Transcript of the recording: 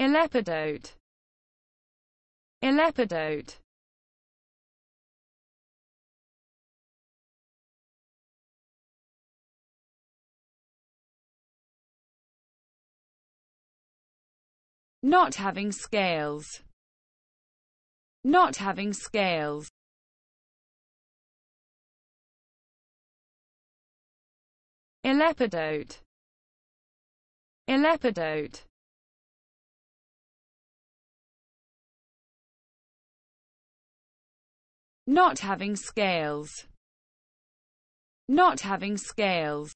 Elepidote. Elepidote. Not having scales. Not having scales. Elepidote. Elepidote. Not having scales. Not having scales.